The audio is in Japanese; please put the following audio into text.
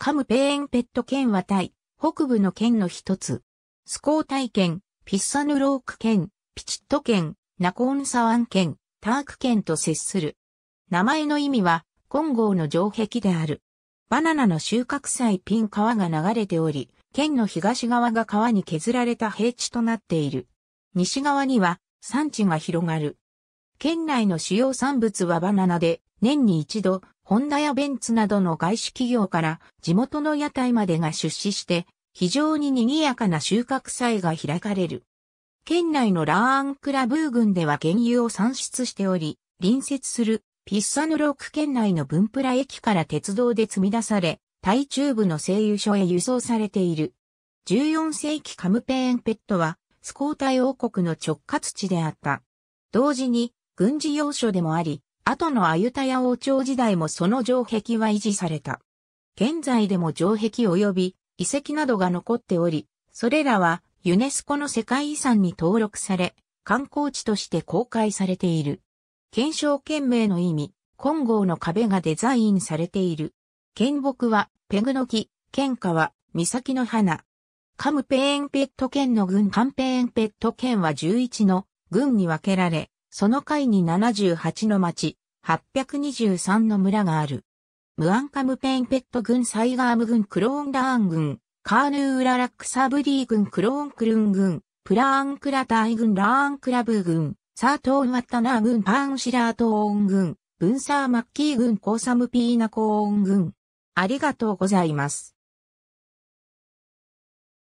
カムペーンペット県はタイ、北部の県の一つ。スコータイ県、ピッサヌローク県、ピチット県、ナコーンサワン県、ターク県と接する。名前の意味は、金剛の城壁である。バナナの収穫祭ピン川が流れており、県の東側が川に削られた平地となっている。西側には山地が広がる。県内の主要産物はバナナで、年に一度、ホンダやベンツなどの外資企業から地元の屋台までが出資して、非常に賑やかな収穫祭が開かれる。県内のラーンクラブー群では原油を産出しており、隣接するピッサヌローク県内のブンプラ駅から鉄道で積み出され、タイ中部の製油所へ輸送されている。14世紀カムペーンペットは、スコータイ王国の直轄地であった。同時に、軍事要所でもあり、後のアユタヤ王朝時代もその城壁は維持された。現在でも城壁及び遺跡などが残っており、それらはユネスコの世界遺産に登録され、観光地として公開されている。検証県名の意味、金剛の壁がデザインされている。剣木は、ペグの木、剣花は、岬の花。カムペーンペット県の群、カンペーンペット県は11の群に分けられ、その階に78の町、823の村がある。ムアンカムペンペット軍、サイガーム軍、クローンダーン軍、カーヌーウララックサブディ軍、クローンクルン軍、プラーンクラタイ軍、ラーンクラブ軍、サートーンワッタナー郡パーンシラートーン軍、ブンサーマッキー軍、コーサムピーナコーン軍。ありがとうございます。